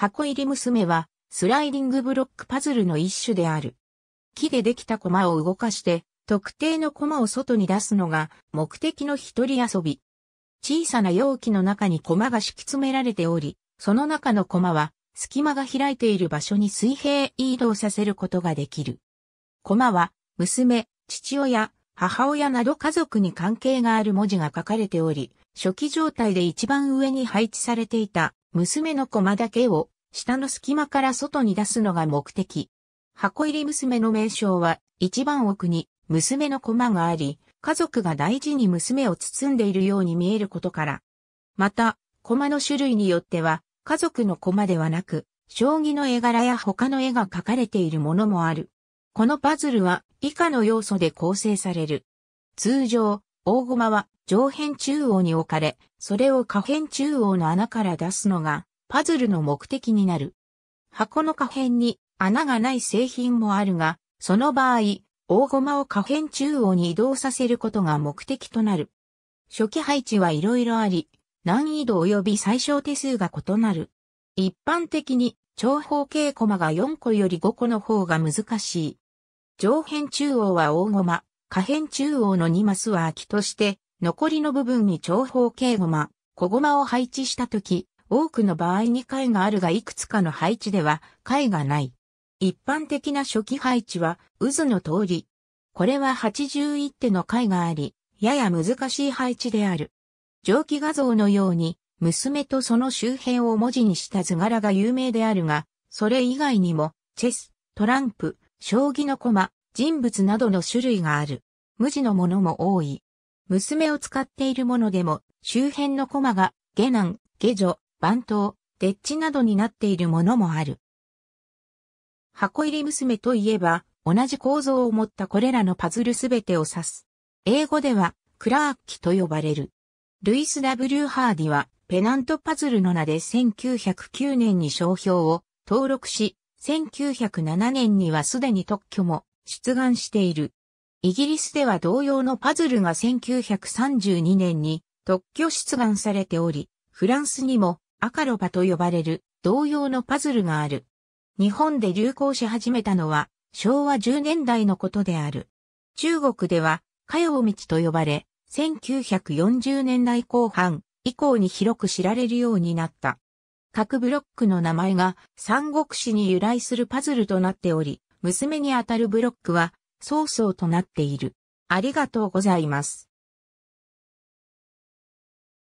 箱入り娘は、スライディングブロックパズルの一種である。木でできた駒を動かして、特定の駒を外に出すのが目的の一人遊び。小さな容器の中にコマが敷き詰められており、その中の駒は隙間が開いている場所に水平移動させることができる。駒は娘、父親、母親など家族に関係がある文字が書かれており、初期状態で一番上に配置されていた娘の駒だけを、下の隙間から外に出すのが目的。箱入り娘の名称は、一番奥に、娘の駒があり、家族が大事に娘を包んでいるように見えることから。また、駒の種類によっては、家族の駒ではなく、将棋の絵柄や他の絵が描かれているものもある。このパズルは以下の要素で構成される。通常、大駒は上辺中央に置かれ、それを下辺中央の穴から出すのが、パズルの目的になる。箱の下辺に穴がない製品もあるが、その場合、大駒を下辺中央に移動させることが目的となる。初期配置はいろいろあり、難易度及び最小手数が異なる。一般的に長方形駒が4個より5個の方が難しい。上辺中央は大駒、下辺中央の2マスは空きとして、残りの部分に長方形ま、小まを配置したとき、多くの場合に貝があるがいくつかの配置では貝がない。一般的な初期配置は渦の通り。これは81手の貝があり、やや難しい配置である。蒸気画像のように、娘とその周辺を文字にした図柄が有名であるが、それ以外にも、チェス、トランプ、将棋の駒、人物などの種類がある。無地のものも多い。娘を使っているものでも、周辺の駒が、下男、下女、番頭、デッチなどになっているものもある。箱入り娘といえば、同じ構造を持ったこれらのパズルすべてを指す。英語では、クラーキと呼ばれる。ルイス・ W・ ハーディは、ペナントパズルの名で1909年に商標を登録し、1907年にはすでに特許も出願している。イギリスでは同様のパズルが1932年に特許出願されており、フランスにもアカロバと呼ばれる同様のパズルがある。日本で流行し始めたのは昭和10年代のことである。中国では、かよおミチと呼ばれ、1940年代後半以降に広く知られるようになった。各ブロックの名前が三国志に由来するパズルとなっており、娘にあたるブロックは曹操となっている。ありがとうございます。